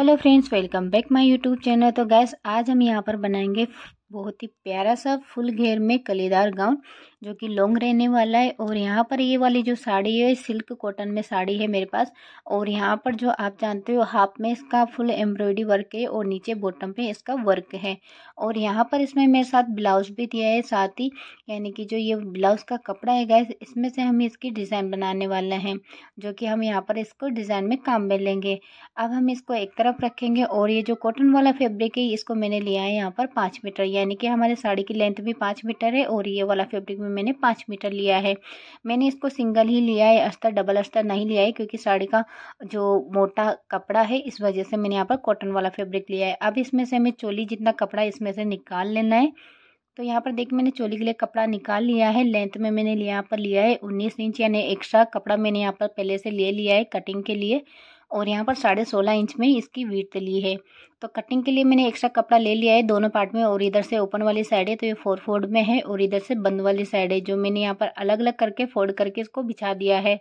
hello friends welcome back my YouTube channel तो guys आज हम यहाँ पर बनाएंगे बहुत ही प्यारा सा फुल घेर में कलेदार गाउन जो कि लॉन्ग रहने वाला है और यहाँ पर ये वाली जो साड़ी है सिल्क कॉटन में साड़ी है मेरे पास और यहाँ पर जो आप जानते हो हाफ में इसका फुल एम्ब्रॉयडरी वर्क है और नीचे बॉटम पे इसका वर्क है और यहाँ पर इसमें मेरे साथ ब्लाउज भी दिया है साथ ही यानी कि जो ये ब्लाउज का कपड़ा है गैस इसमें से हम इसकी डिज़ाइन बनाने वाले हैं जो कि हम यहाँ पर इसको डिज़ाइन में काम में लेंगे अब हम इसको एक तरफ रखेंगे और ये जो कॉटन वाला फेब्रिक है इसको मैंने लिया है यहाँ पर पाँच मीटर यानी कि हमारे साड़ी की लेंथ भी पाँच मीटर है और ये वाला फेब्रिक में मैंने पाँच मीटर लिया है मैंने इसको सिंगल ही लिया है अस्तर डबल अस्तर नहीं लिया है क्योंकि साड़ी का जो मोटा कपड़ा है इस वजह से मैंने यहाँ पर कॉटन वाला फेब्रिक लिया है अब इसमें से हमें चोली जितना कपड़ा इसमें से निकाल लेना है तो यहाँ पर देखिए मैंने चोली के लिए कपड़ा निकाल लिया है लेंथ में मैंने यहाँ पर लिया है उन्नीस इंच यानी एक्स्ट्रा कपड़ा मैंने यहाँ पर पहले से ले लिया है कटिंग के लिए और यहाँ पर साढ़े सोलह इंच में इसकी वीट ली है तो कटिंग के लिए मैंने एक्स्ट्रा कपड़ा ले लिया है दोनों पार्ट में और इधर से ओपन वाली साइड है तो ये फोर फोल्ड में है और इधर से बंद वाली साइड है जो मैंने यहाँ पर अलग अलग करके फोल्ड करके इसको बिछा दिया है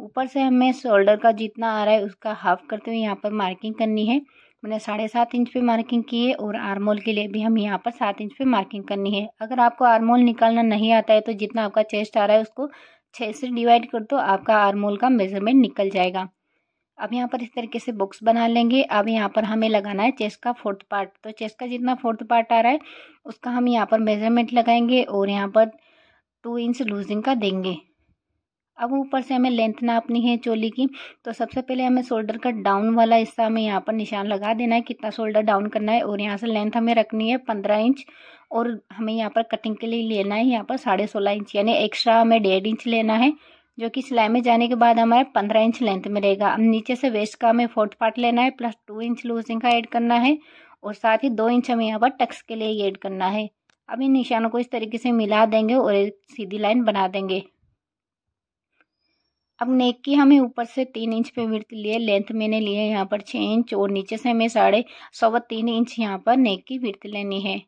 ऊपर से हमें शोल्डर का जितना आ रहा है उसका हाफ करते हुए यहाँ पर मार्किंग करनी है मैंने साढ़े सात इंच पे मार्किंग की है और आरमोल के लिए भी हम यहाँ पर सात इंच पे मार्किंग करनी है अगर आपको आरमोल निकालना नहीं आता है तो जितना आपका चेस्ट आ रहा है उसको छः से डिवाइड कर दो तो आपका आरमोल का मेजरमेंट निकल जाएगा अब यहाँ पर इस तरीके से बुक्स बना लेंगे अब यहाँ पर हमें लगाना है चेस्ट का फोर्थ पार्ट तो चेस्ट का जितना फोर्थ पार्ट आ रहा है उसका हम यहाँ पर मेजरमेंट लगाएंगे और यहाँ पर टू इंच लूजिंग का देंगे अब ऊपर से हमें लेंथ नापनी है चोली की तो सबसे पहले हमें शोल्डर का डाउन वाला हिस्सा हमें यहाँ पर निशान लगा देना है कितना शोल्डर डाउन करना है और यहाँ से लेंथ हमें रखनी है पंद्रह इंच और हमें यहाँ पर कटिंग के लिए लेना है यहाँ पर साढ़े सोलह इंच यानी एक्स्ट्रा हमें डेढ़ इंच लेना है जो कि सिलाई में जाने के बाद हमारे पंद्रह इंच लेंथ में रहेगा अब नीचे से वेस्ट का हमें फोर्थ पार्ट लेना है प्लस टू इंच लूजिंग का ऐड करना है और साथ ही दो इंच हमें यहाँ पर टक्स के लिए ऐड करना है अब इन निशानों को इस तरीके से मिला देंगे और एक सीधी लाइन बना देंगे अब नेक की हमें ऊपर से तीन इंच पे वृत्त लिए लेंथ मैंने लिए यहाँ पर छः इंच और नीचे से हमें साढ़े सवा तीन इंच यहाँ पर नेक की वृत्त लेनी है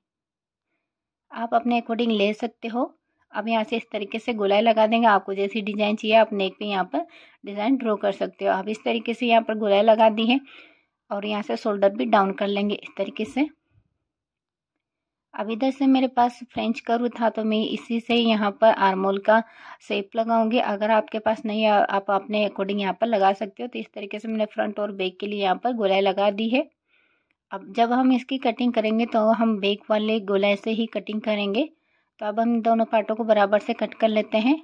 आप अपने अकॉर्डिंग ले सकते हो अब यहाँ से इस तरीके से गोलाई लगा देंगे आपको जैसी डिज़ाइन चाहिए आप नेक पे यहाँ पर डिज़ाइन ड्रॉ कर सकते हो आप इस तरीके से यहाँ पर गोलाई लगा दी है और यहाँ से शोल्डर भी डाउन कर लेंगे इस तरीके से अब इधर से मेरे पास फ्रेंच कर्व था तो मैं इसी से यहाँ पर आरमोल का शेप लगाऊंगी अगर आपके पास नहीं है आप अपने अकॉर्डिंग यहाँ पर लगा सकते हो तो इस तरीके से मैंने फ्रंट और बैक के लिए यहाँ पर गोलाई लगा दी है अब जब हम इसकी कटिंग करेंगे तो हम बैक वाले गोलाई से ही कटिंग करेंगे तो अब हम दोनों पार्टों को बराबर से कट कर लेते हैं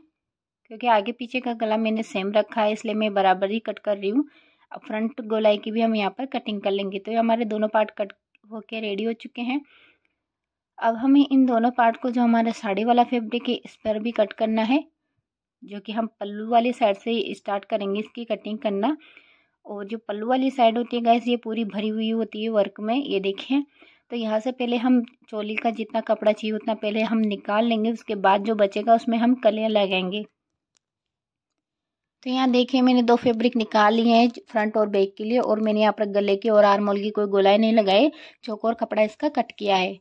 क्योंकि आगे पीछे का गला मैंने सेम रखा है इसलिए मैं बराबर ही कट कर रही हूँ अब फ्रंट गोलाई की भी हम यहाँ पर कटिंग कर लेंगे तो ये हमारे दोनों पार्ट कट होके रेडी हो चुके हैं अब हमें इन दोनों पार्ट को जो हमारा साड़ी वाला फेब्रिक है इस पर भी कट करना है जो कि हम पल्लू वाली साइड से स्टार्ट करेंगे इसकी कटिंग करना और जो पल्लू वाली साइड होती है गैस ये पूरी भरी हुई होती है वर्क में ये देखें तो यहाँ से पहले हम चोली का जितना कपड़ा चाहिए उतना पहले हम निकाल लेंगे उसके बाद जो बचेगा उसमें हम कलियाँ लगाएंगे तो यहाँ देखिए मैंने दो फैब्रिक निकाल लिए हैं फ्रंट और बैक के लिए और मैंने यहाँ पर गले के और आरमोल की कोई गोलाई नहीं लगाए चौकोर कपड़ा इसका कट किया है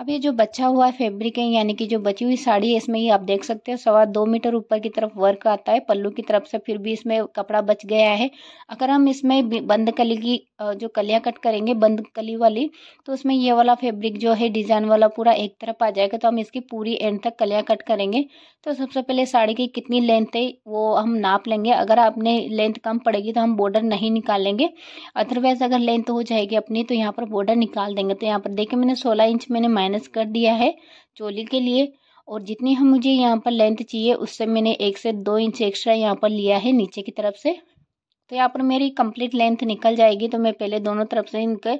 अब ये जो बचा हुआ फैब्रिक है यानी कि जो बची हुई साड़ी है इसमें ये आप देख सकते हैं सवा दो मीटर ऊपर की तरफ वर्क आता है पल्लू की तरफ से फिर भी इसमें कपड़ा बच गया है अगर हम इसमें बंद कली की जो कलियां कट करेंगे बंद कली वाली तो उसमें ये वाला फैब्रिक जो है डिजाइन वाला पूरा एक तरफ आ जाएगा तो हम इसकी पूरी एंड तक कलियाँ कट करेंगे तो सबसे पहले साड़ी की कितनी लेंथ है वो हम नाप लेंगे अगर आपने लेंथ कम पड़ेगी तो हम बॉर्डर नहीं निकालेंगे अदरवाइज अगर लेंथ हो जाएगी अपनी तो यहाँ पर बॉर्डर निकाल देंगे तो यहाँ पर देखिए मैंने सोलह इंच मैंने माइनस कर दिया है चोली के लिए और जितनी हम मुझे यहाँ पर लेंथ चाहिए उससे मैंने एक से दो इंच एक्स्ट्रा यहाँ पर लिया है नीचे की तरफ से तो यहाँ पर मेरी कंप्लीट लेंथ निकल जाएगी तो मैं पहले दोनों तरफ से इनके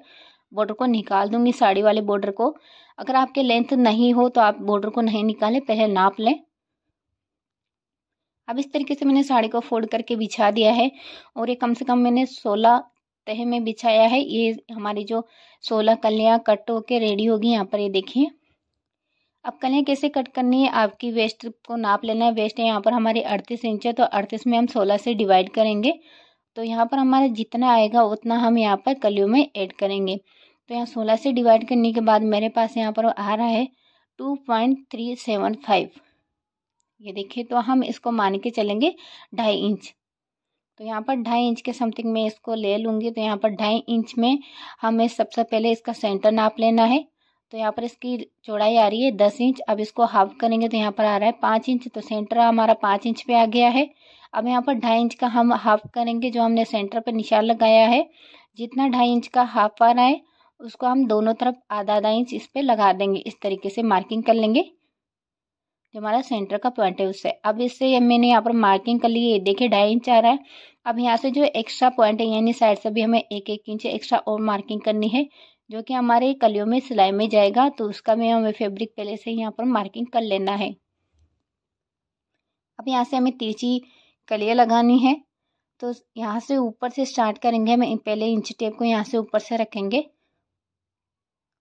बॉर्डर को निकाल दूंगी साड़ी वाले बॉर्डर को अगर आपके लेंथ नहीं हो तो आप बॉर्डर को नहीं निकालें पहले नाप लें अब इस तरीके से मैंने साड़ी को फोल्ड करके बिछा दिया है और ये कम से कम मैंने सोलह तह में बिछाया है ये हमारी जो सोलह कलियाँ कट होके रेडी होगी यहाँ पर ये देखिए अब कलियाँ कैसे कट करनी है आपकी वेस्ट को नाप लेना है वेस्ट यहाँ पर हमारी अड़तीस इंच है तो अड़तीस में हम सोलह से डिवाइड करेंगे तो यहाँ पर हमारा जितना आएगा उतना हम यहाँ पर कलियों में ऐड करेंगे तो यहाँ सोलह से डिवाइड करने के बाद मेरे पास यहाँ पर आ रहा है two point three seven five ये देखिए तो हम इसको मान के चलेंगे ढाई इंच तो यहाँ पर ढाई इंच के समथिंग में इसको ले लूँगी तो यहाँ पर ढाई इंच में हमें सबसे पहले इसका सेंटर नाप लेना है तो यहाँ पर इसकी चौड़ाई आ रही है दस इंच अब इसको हाफ करेंगे तो यहाँ पर आ रहा है पाँच इंच तो सेंटर हमारा पाँच इंच पे आ गया है अब यहाँ पर ढाई इंच का हम हाफ करेंगे जो हमने सेंटर पर निशान लगाया है जितना ढाई इंच का हाफ आ रहा है उसको हम दोनों तरफ आधा आधा इंच इस पर लगा देंगे इस तरीके से मार्किंग कर लेंगे जो हमारा सेंटर का पॉइंट है उससे अब इससे मैंने यहाँ पर मार्किंग कर ली है देखिए ढाई इंच आ रहा है अब यहाँ से जो एक्स्ट्रा पॉइंट है यानी साइड से भी हमें एक एक इंच एक्स्ट्रा और मार्किंग करनी है जो कि हमारे कलियों में सिलाई में जाएगा तो उसका भी हमें फेब्रिक पहले से यहाँ पर मार्किंग कर लेना है अब यहाँ से हमें तीची कलिया लगानी है तो यहाँ से ऊपर से स्टार्ट करेंगे हमें पहले इंच टेप को यहाँ से ऊपर से रखेंगे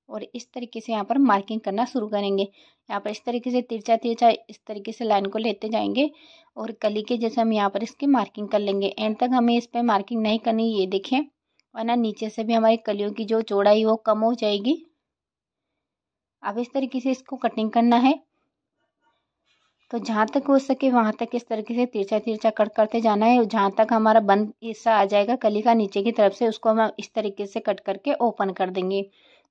और इस तरीके से यहाँ पर मार्किंग करना शुरू करेंगे यहाँ पर इस तरीके से तिरछा तिरछा इस तरीके से लाइन को लेते जाएंगे और कली के जैसे हम यहाँ पर इसकी मार्किंग कर लेंगे एंड तक हमें इस पर मार्किंग नहीं करनी ये देखें वरना नीचे से भी हमारी कलियों की जो चौड़ाई वो कम हो जाएगी अब इस तरीके से इसको कटिंग करना है तो जहाँ तक हो सके वहाँ तक इस तरीके से तिरछा तिरछा कट करते जाना है और जहाँ तक हमारा बंद हिस्सा आ जाएगा कली का नीचे की तरफ से उसको हम इस तरीके से कट करके ओपन कर देंगे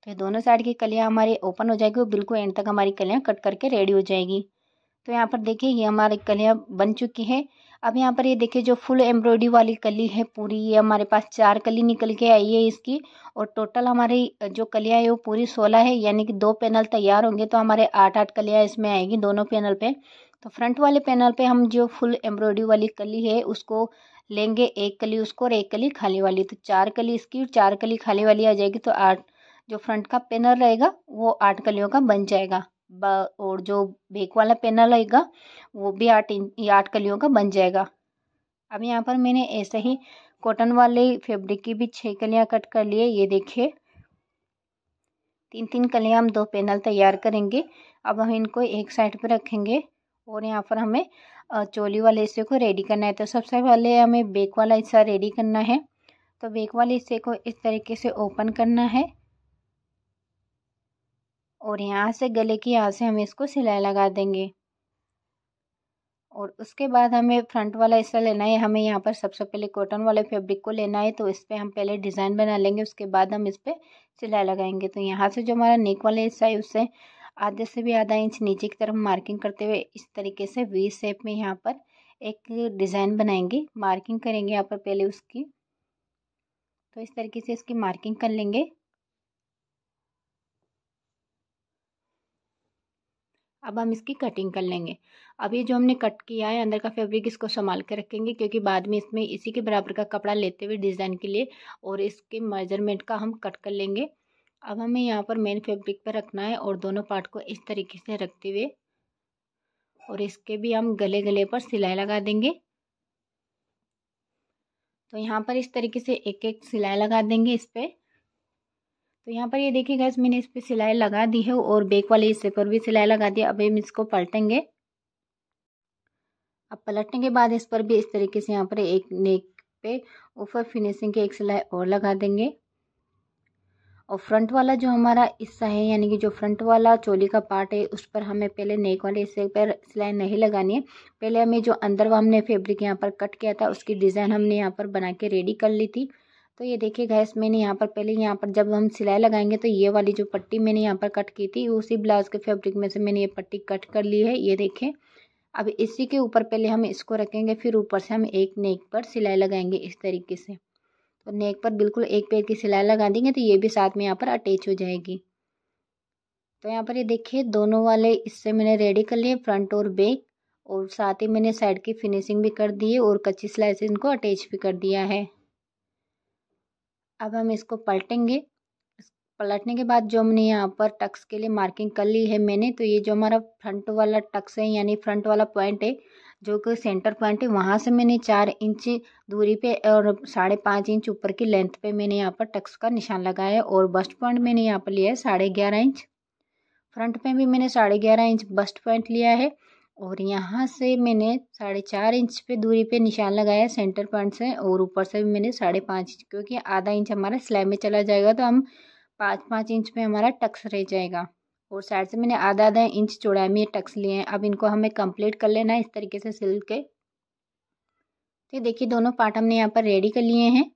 तो दोनों साइड की कलियाँ हमारी ओपन हो जाएगी और बिल्कुल एंड तक हमारी कलियाँ कट करके रेडी हो जाएगी तो यहाँ पर देखिए ये हमारी कलियाँ बन चुकी है अब यहाँ पर ये देखिए जो फुल एम्ब्रॉयडरी वाली कली है पूरी ये हमारे पास चार कली निकल के आई है इसकी और टोटल हमारी जो कलियाँ है वो पूरी सोलह है यानी कि दो पैनल तैयार होंगे तो हमारे आठ आठ कलियाँ इसमें आएगी दोनों पैनल पे तो फ्रंट वाले पैनल पे हम जो फुल एम्ब्रॉयडरी वाली कली है उसको लेंगे एक कली उसको और एक कली खाली वाली तो चार कली इसकी चार कली खाली वाली आ जाएगी तो आठ जो फ्रंट का पैनल रहेगा वो आठ कलियों का बन जाएगा और जो बेक वाला पैनल रहेगा वो भी आठ आठ कलियों का बन जाएगा अब यहाँ पर मैंने ऐसे ही कॉटन वाले फैब्रिक की भी छः कलियाँ कट कर लिए ये देखिए तीन तीन कलियाँ हम दो पैनल तैयार करेंगे अब हम इनको एक साइड पर रखेंगे और यहाँ पर हमें चोली वाले हिस्से को रेडी करना है तो सबसे पहले हमें बेक वाला हिस्सा रेडी करना है तो बेक वाले हिस्से को इस तरीके से ओपन करना है और यहाँ से गले की यहाँ से हम इसको सिलाई लगा देंगे और उसके बाद हमें फ्रंट वाला हिस्सा लेना है हमें यहाँ पर सबसे सब पहले कॉटन वाले फैब्रिक को लेना है तो इस पर हम पहले डिज़ाइन बना लेंगे उसके बाद हम इस पर सिलाई लगाएंगे तो यहाँ से जो हमारा नेक वाला हिस्सा है उससे आधे से भी आधा इंच नीचे की तरफ मार्किंग करते हुए इस तरीके से वी शेप में यहाँ पर एक डिज़ाइन बनाएंगे मार्किंग करेंगे यहाँ पर पहले उसकी तो इस तरीके से इसकी मार्किंग कर लेंगे अब हम इसकी कटिंग कर लेंगे अब ये जो हमने कट किया है अंदर का फैब्रिक इसको संभाल के रखेंगे क्योंकि बाद में इसमें इसी के बराबर का कपड़ा लेते हुए डिज़ाइन के लिए और इसके मेजरमेंट का हम कट कर लेंगे अब हमें यहाँ पर मेन फैब्रिक पर रखना है और दोनों पार्ट को इस तरीके से रखते हुए और इसके भी हम गले गले पर सिलाई लगा देंगे तो यहाँ पर इस तरीके से एक एक सिलाई लगा देंगे इस पर तो यहाँ पर ये देखिए गैस मैंने इस पर सिलाई लगा दी है और बेक वाले हिस्से पर भी सिलाई लगा दी अब हम इसको पलटेंगे अब पलटने के बाद इस पर भी इस तरीके से यहाँ पर एक नेक पे ऊपर फिनिशिंग की एक सिलाई और लगा देंगे और फ्रंट वाला जो हमारा हिस्सा है यानी कि जो फ्रंट वाला चोली का पार्ट है उस पर हमें पहले नेक वाले हिस्से पर सिलाई नहीं लगानी है पहले हमें जो अंदर हमने फेब्रिक यहाँ पर कट किया था उसकी डिज़ाइन हमने यहाँ पर बना के रेडी कर ली थी तो ये देखिए गैस मैंने यहाँ पर पहले यहाँ पर जब हम सिलाई लगाएंगे तो ये वाली जो पट्टी मैंने यहाँ पर कट की थी उसी ब्लाउज़ के फैब्रिक में से मैंने ये पट्टी कट कर ली है ये देखें अब इसी के ऊपर पहले हम इसको रखेंगे फिर ऊपर से हम एक नेक पर सिलाई लगाएंगे इस तरीके से तो नेक पर बिल्कुल एक पैर की सिलाई लगा देंगे तो ये भी साथ में यहाँ पर अटैच हो जाएगी तो यहाँ पर ये देखिए दोनों वाले इससे मैंने रेडी कर लिए फ्रंट और बैक और साथ ही मैंने साइड की फिनिशिंग भी कर दी है और कच्ची सिलाई से इनको अटैच भी कर दिया है अब हम इसको पलटेंगे पलटने के बाद जो हमने यहाँ पर टक्स के लिए मार्किंग कर ली है मैंने तो ये जो हमारा फ्रंट वाला टक्स है यानी फ्रंट वाला पॉइंट है जो कि सेंटर पॉइंट है वहाँ से मैंने चार इंच दूरी पे और साढ़े पाँच इंच ऊपर की लेंथ पे मैंने यहाँ पर टक्स का निशान लगाया है और बस्ट पॉइंट मैंने यहाँ पर लिया है साढ़े ग्यारह इंच फ्रंट पे भी मैंने साढ़े ग्यारह इंच बस्ट पॉइंट लिया है और यहाँ से मैंने साढ़े चार इंच पे दूरी पे निशान लगाया सेंटर पॉइंट से और ऊपर से भी मैंने साढ़े पाँच इंच क्योंकि आधा इंच हमारा सिलाई में चला जाएगा तो हम पाँच पाँच इंच पे हमारा टक्स रह जाएगा और साइड से मैंने आधा आधा इंच चौड़ाई में टक्स लिए हैं अब इनको हमें कंप्लीट कर लेना है इस तरीके से सिल के तो देखिए दोनों पार्ट हमने यहाँ पर रेडी कर लिए हैं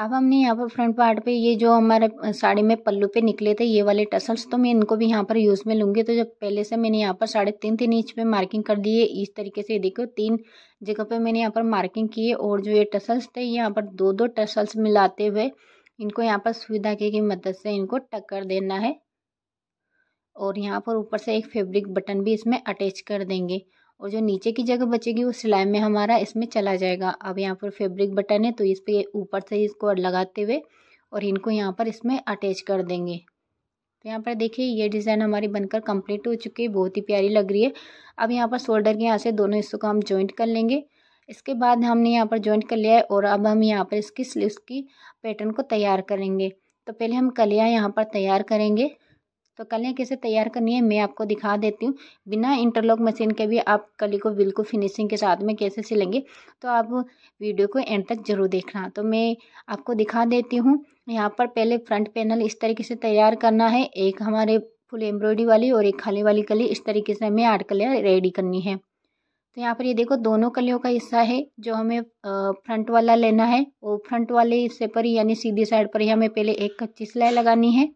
अब हमने यहाँ पर फ्रंट पार्ट पे ये जो हमारे साड़ी में पल्लू पे निकले थे ये वाले टसल्स तो मैं इनको भी यहाँ पर यूज़ में लूँगी तो जब पहले से मैंने यहाँ पर साढ़े तीन तीन इंच पे मार्किंग कर दी है इस तरीके से देखो तीन जगह पे मैंने यहाँ पर मार्किंग की है और जो ये टसल्स थे यहाँ पर दो दो टसल्स मिलाते हुए इनको यहाँ पर सुविधा की मदद से इनको टक्कर देना है और यहाँ पर ऊपर से एक फेब्रिक बटन भी इसमें अटैच कर देंगे और जो नीचे की जगह बचेगी वो सिलाई में हमारा इसमें चला जाएगा अब यहाँ पर फेब्रिक बटन है तो इस पर ऊपर से इसको लगाते हुए और इनको यहाँ पर इसमें अटैच कर देंगे तो यहाँ पर देखिए ये डिज़ाइन हमारी बनकर कंप्लीट हो चुकी है बहुत ही प्यारी लग रही है अब यहाँ पर शोल्डर के यहाँ से दोनों हिस्सों को हम जॉइंट कर लेंगे इसके बाद हमने यहाँ पर जॉइंट कर लिया है और अब हम यहाँ पर इसकी स्लीव्स की पैटर्न को तैयार करेंगे तो पहले हम कलियाँ यहाँ पर तैयार करेंगे तो कलियाँ कैसे तैयार करनी है मैं आपको दिखा देती हूँ बिना इंटरलॉक मशीन के भी आप कली को बिल्कुल फिनिशिंग के साथ में कैसे सिलेंगे तो आप वीडियो को एंड तक जरूर देखना तो मैं आपको दिखा देती हूँ यहाँ पर पहले फ्रंट पैनल इस तरीके से तैयार करना है एक हमारे फुल एम्ब्रॉयडरी वाली और एक खाली वाली कली इस तरीके से हमें आठ कलियाँ रेडी करनी है तो यहाँ पर ये देखो दोनों कलियों का हिस्सा है जो हमें फ्रंट वाला लेना है वो फ्रंट वाले हिस्से पर यानी सीधी साइड पर ही हमें पहले एक कच्ची सिलाई लगानी है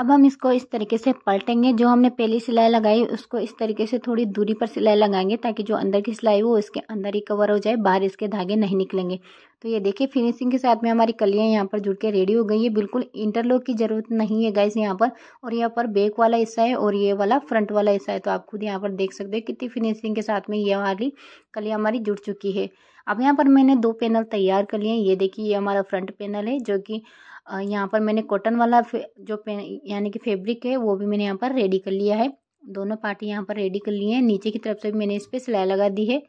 अब हम इसको इस तरीके से पलटेंगे जो हमने पहली सिलाई लगाई उसको इस तरीके से थोड़ी दूरी पर सिलाई लगाएंगे ताकि जो अंदर की सिलाई हो इसके अंदर ही कवर हो जाए बाहर इसके धागे नहीं निकलेंगे तो ये देखिए फिनिशिंग के साथ में हमारी कलियाँ यहाँ पर जुड़ के रेडी हो गई है बिल्कुल इंटरलॉक की ज़रूरत नहीं है गाइस यहाँ पर और यहाँ पर बैक वाला हिस्सा है और ये वाला फ्रंट वाला हिस्सा है तो आप खुद यहाँ पर देख सकते हो कितनी फिनिशिंग के साथ में ये वाली कलियाँ हमारी जुड़ चुकी है अब यहाँ पर मैंने दो पैनल तैयार कर लिए हैं ये देखिए ये हमारा फ्रंट पैनल है जो कि यहाँ पर मैंने कॉटन वाला जो यानी कि फैब्रिक है वो भी मैंने यहाँ पर रेडी कर लिया है दोनों पार्टी यहाँ पर रेडी कर लिए हैं नीचे की तरफ से भी मैंने इस पर सिलाई लगा दी है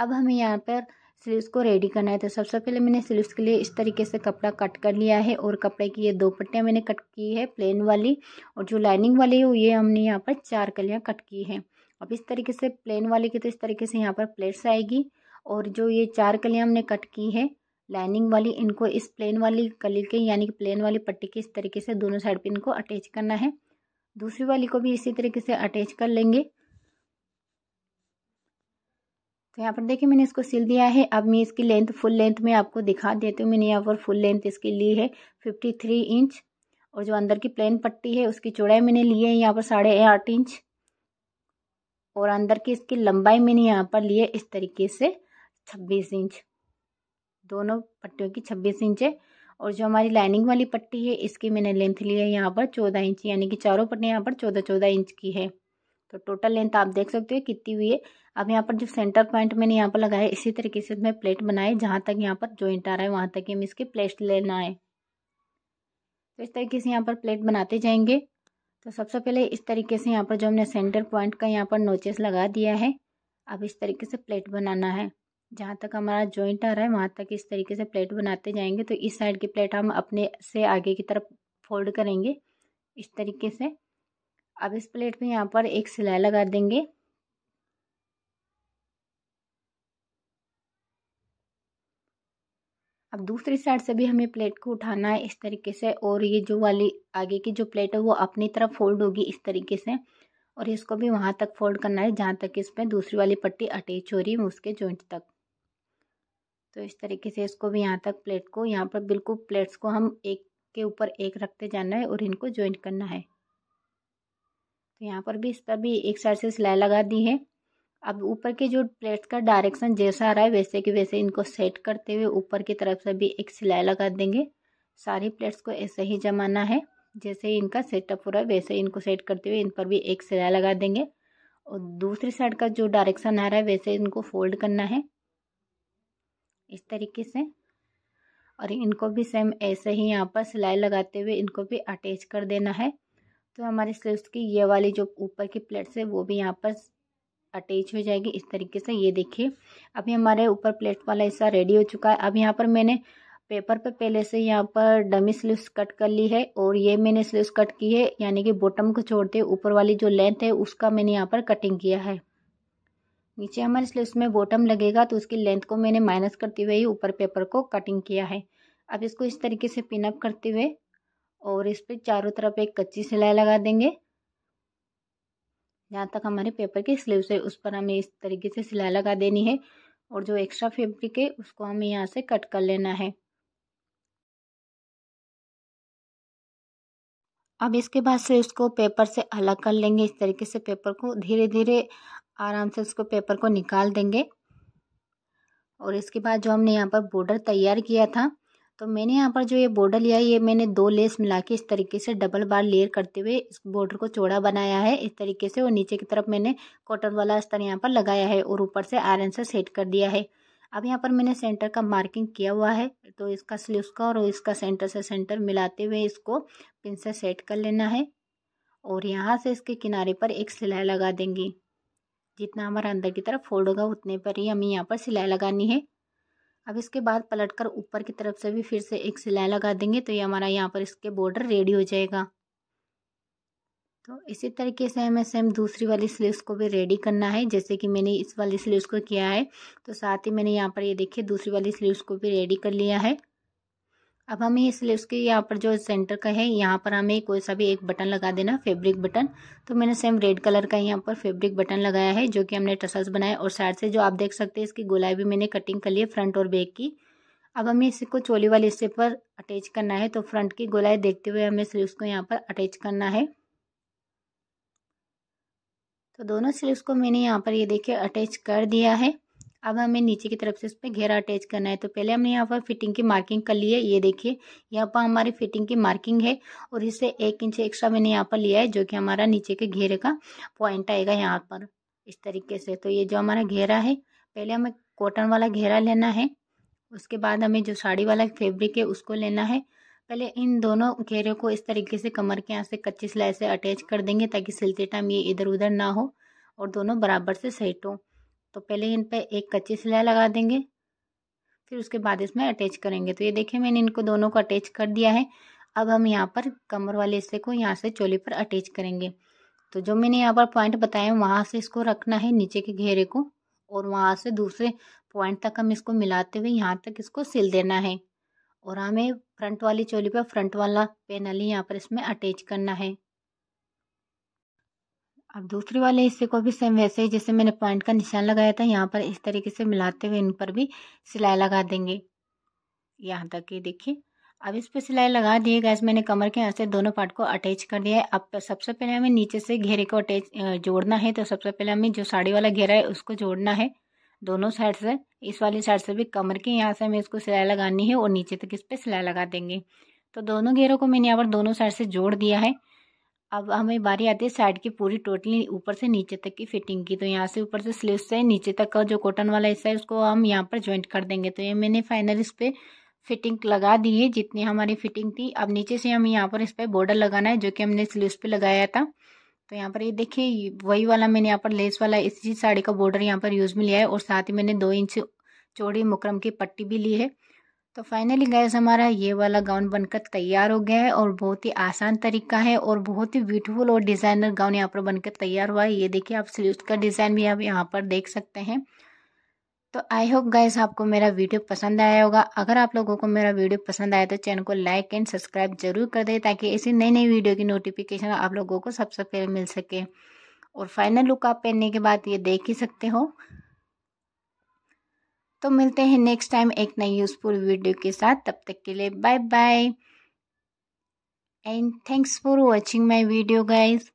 अब हमें यहाँ पर स्लीव्स को रेडी करना है तो सबसे पहले मैंने स्लीव्स के लिए इस तरीके से कपड़ा कट कर लिया है और कपड़े की ये दो पट्टियाँ मैंने कट की है प्लेन वाली और जो लाइनिंग वाली है ये हमने यहाँ पर चार कलियाँ कट की हैं अब इस तरीके से प्लेन वाली की तो इस तरीके से यहाँ पर प्लेट्स आएगी और जो ये चार कलियाँ हमने कट की है लाइनिंग वाली इनको इस प्लेन वाली कली के यानी कि प्लेन वाली पट्टी के इस तरीके से दोनों साइड पर इनको अटैच करना है दूसरी वाली को भी इसी तरीके से अटैच कर लेंगे तो यहाँ पर देखिए मैंने इसको सिल दिया है अब मैं इसकी लेंथ फुल लेंथ में आपको दिखा देती हूँ मैंने यहाँ पर फुल लेंथ इसकी ली है फिफ्टी थ्री इंच और जो अंदर की प्लेन पट्टी है उसकी चौड़ाई मैंने ली है यहाँ पर साढ़े आठ इंच और अंदर की इसकी लंबाई मैंने यहाँ पर ली है इस तरीके से छब्बीस इंच दोनों पट्टियों की छब्बीस इंच है और जो हमारी लाइनिंग वाली पट्टी है इसकी मैंने लेंथ ली है यहाँ पर चौदह इंच यानी कि चारों पट्टी यहाँ पर चौदह चौदह इंच की है तो टोटल लेंथ आप देख सकते हो कितनी हुई है अब यहाँ पर जो सेंटर पॉइंट मैंने यहाँ पर लगाया इसी तरीके से मैं प्लेट बनाए जहाँ तक यहाँ पर ज्वाइंट आ रहा है वहाँ तक हम इसके प्लेट लेना है तो इस तरीके से यहाँ पर प्लेट बनाते जाएंगे तो सबसे पहले इस तरीके से यहाँ पर जो हमने सेंटर पॉइंट का यहाँ पर नोचेस लगा दिया है अब इस तरीके से प्लेट बनाना है जहाँ तक हमारा जॉइंट आ रहा है वहाँ तक इस तरीके से प्लेट बनाते जाएंगे तो इस साइड की प्लेट हम अपने से आगे की तरफ फोल्ड करेंगे इस तरीके से अब इस प्लेट में यहाँ पर एक सिलाई लगा देंगे अब दूसरी साइड से भी हमें प्लेट को उठाना है इस तरीके से और ये जो वाली आगे की जो प्लेट है वो अपनी तरफ फोल्ड होगी इस तरीके से और इसको भी वहाँ तक फोल्ड करना है जहाँ तक इसमें दूसरी वाली पट्टी अटैच हो रही है उसके जॉइंट तक तो इस तरीके से इसको भी यहाँ तक प्लेट को यहाँ पर बिल्कुल प्लेट्स को हम एक के ऊपर एक रखते जाना है और इनको ज्वाइन करना है तो यहाँ पर भी इस पर भी एक साइड से सिलाई लगा दी है अब ऊपर के जो प्लेट्स का डायरेक्शन जैसा आ रहा है वैसे के वैसे इनको सेट करते हुए ऊपर की तरफ से भी एक सिलाई लगा देंगे सारी प्लेट्स को ऐसे ही जमाना है जैसे ही इनका सेटअप हो रहा है वैसे इनको सेट करते हुए इन पर भी एक सिलाई लगा देंगे और दूसरी साइड का जो डायरेक्शन आ रहा है वैसे इनको फोल्ड करना है इस तरीके से और इनको भी सेम ऐसे ही यहाँ पर सिलाई लगाते हुए इनको भी अटैच कर देना है तो हमारे स्लीव्स की ये वाली जो ऊपर की प्लेट्स है वो भी यहाँ पर अटैच हो जाएगी इस तरीके से ये देखिए अभी हमारे ऊपर प्लेट वाला हिस्सा रेडी हो चुका है अब यहाँ पर मैंने पेपर पे पहले से यहाँ पर डमी स्लीव्स कट कर ली है और ये मैंने स्लीव्स कट की है यानी कि बॉटम को छोड़ते ऊपर वाली जो लेंथ है उसका मैंने यहाँ पर कटिंग किया है नीचे हमारे इसलिए उसमें बॉटम लगेगा तो उसकी लेंथ को मैंने माइनस करते हुए ही ऊपर पेपर को कटिंग किया है अब इसको इस तरीके से पिनअप करते हुए और इस पर चारों तरफ एक कच्ची सिलाई लगा देंगे जहाँ तक हमारे पेपर की स्लीव से उस पर हमें इस तरीके से सिलाई लगा देनी है और जो एक्स्ट्रा फैब्रिक है उसको हमें यहाँ से कट कर लेना है अब इसके बाद से उसको पेपर से अलग कर लेंगे इस तरीके से पेपर को धीरे धीरे आराम से उसको पेपर को निकाल देंगे और इसके बाद जो हमने यहाँ पर बॉर्डर तैयार किया था तो मैंने यहाँ पर जो ये बॉर्डर लिया है ये मैंने दो लेस मिला के इस तरीके से डबल बार लेयर करते हुए इस बॉर्डर को चौड़ा बनाया है इस तरीके से और नीचे की तरफ मैंने कॉटन वाला स्तर यहाँ पर लगाया है और ऊपर से आयरन से सेट कर दिया है अब यहाँ पर मैंने सेंटर का मार्किंग किया हुआ है तो इसका स्लीव्स का और इसका सेंटर से सेंटर मिलाते हुए इसको पिन से सेट कर लेना है और यहाँ से इसके किनारे पर एक सिलाई लगा देंगी जितना हमारा अंदर की तरफ फोल्ड होगा उतने पर ही हमें यहाँ पर सिलाई लगानी है अब इसके बाद पलट कर ऊपर की तरफ से भी फिर से एक सिलाई लगा देंगे तो ये हमारा यहाँ पर इसके बॉर्डर रेडी हो जाएगा तो इसी तरीके से हमें सेम दूसरी वाली स्लीव्स को भी रेडी करना है जैसे कि मैंने इस वाली स्लीव्स को किया है तो साथ ही मैंने यहाँ पर ये देखिए दूसरी वाली स्लीव्स को भी रेडी कर लिया है अब हमें इस स्लीव्स के यहाँ पर जो सेंटर का है यहाँ पर हमें कोई सा भी एक बटन लगा देना फैब्रिक बटन तो मैंने सेम रेड कलर का यहाँ पर फैब्रिक बटन लगाया है जो कि हमने टसल्स बनाए और साइड से जो आप देख सकते हैं इसकी गोलाई भी मैंने कटिंग कर ली है फ्रंट और बैक की अब हमें इसको चोली वाले हिस्से पर अटैच करना है तो फ्रंट की गोलाई देखते हुए हमें स्लीव्स को यहाँ पर अटैच करना है तो दोनों स्लीव्स को मैंने यहाँ पर ये देखिए अटैच कर दिया है अब हमें नीचे की तरफ से इस पर घेरा अटैच करना है तो पहले हमने यहाँ पर फिटिंग की मार्किंग कर ली है ये देखिए यहाँ पर हमारी फिटिंग की मार्किंग है और इससे एक इंच एक्स्ट्रा मैंने यहाँ पर लिया है जो कि हमारा नीचे के घेरे का पॉइंट आएगा यहाँ पर इस तरीके से तो ये जो हमारा घेरा है पहले हमें कॉटन वाला घेरा लेना है उसके बाद हमें जो साड़ी वाला फेब्रिक है उसको लेना है पहले इन दोनों घेरे को इस तरीके से कमर के यहाँ से कच्ची सिलाई से अटैच कर देंगे ताकि सिलते टाइम ये इधर उधर ना हो और दोनों बराबर से सेट हों तो पहले इन पर एक कच्ची सिलाई लगा देंगे फिर उसके बाद इसमें अटैच करेंगे तो ये देखिए मैंने इनको दोनों को अटैच कर दिया है अब हम यहाँ पर कमर वाले हिस्से को यहाँ से चोली पर अटैच करेंगे तो जो मैंने यहाँ पर पॉइंट बताए हैं वहाँ से इसको रखना है नीचे के घेरे को और वहाँ से दूसरे पॉइंट तक हम इसको मिलाते हुए यहाँ तक इसको सिल देना है और हमें फ्रंट वाली चोली पर फ्रंट वाला पेनल ही यहाँ पर इसमें अटैच करना है अब दूसरे वाले हिस्से को भी सेम वैसे ही जैसे मैंने पॉइंट का निशान लगाया था यहाँ पर इस तरीके से मिलाते हुए इन पर भी सिलाई लगा देंगे यहाँ तक ये देखिए अब इस पर सिलाई लगा दी गए गैस मैंने कमर के यहाँ से दोनों पार्ट को अटैच कर दिया है अब सबसे पहले हमें नीचे से घेरे को अटैच जोड़ना है तो सबसे पहले हमें जो साड़ी वाला घेरा है उसको जोड़ना है दोनों साइड से इस वाली साइड से भी कमर के यहाँ से हमें इसको सिलाई लगानी है और नीचे तक इस पर सिलाई लगा देंगे तो दोनों घेरों को मैंने यहाँ पर दोनों साइड से जोड़ दिया है अब हमें बारी आती है साइड की पूरी टोटली ऊपर से नीचे तक की फिटिंग की तो यहाँ से ऊपर से स्लीव से नीचे तक का जो कॉटन वाला हिस्सा है उसको हम यहाँ पर ज्वाइंट कर देंगे तो ये मैंने फाइनल इस पर फिटिंग लगा दी है जितनी हमारी फिटिंग थी अब नीचे से हम यहाँ पर इस पर बॉर्डर लगाना है जो कि हमने स्लीव पे लगाया था तो यहाँ पर ये देखिए वही वाला मैंने यहाँ पर लेस वाला इसी साड़ी का बॉर्डर यहाँ पर यूज़ में लिया है और साथ ही मैंने दो इंच चौड़ी मुकरम की पट्टी भी ली है तो फाइनली गैस हमारा ये वाला गाउन बनकर तैयार हो गया है और बहुत ही आसान तरीका है और बहुत ही ब्यूटीफुल और डिज़ाइनर गाउन यहाँ पर बनकर तैयार हुआ है ये देखिए आप स्लीव्स डिज़ाइन भी आप यहाँ पर देख सकते हैं तो आई होप गाइस आपको मेरा वीडियो पसंद आया होगा अगर आप लोगों को मेरा वीडियो पसंद आया तो चैनल को लाइक एंड सब्सक्राइब जरूर कर दें ताकि ऐसी नई नई वीडियो की नोटिफिकेशन आप लोगों को सबसे पहले मिल सके और फाइनल लुक आप पहनने के बाद ये देख ही सकते हो तो मिलते हैं नेक्स्ट टाइम एक नई यूज़फुल वीडियो के साथ तब तक के लिए bye bye and thanks for watching my video guys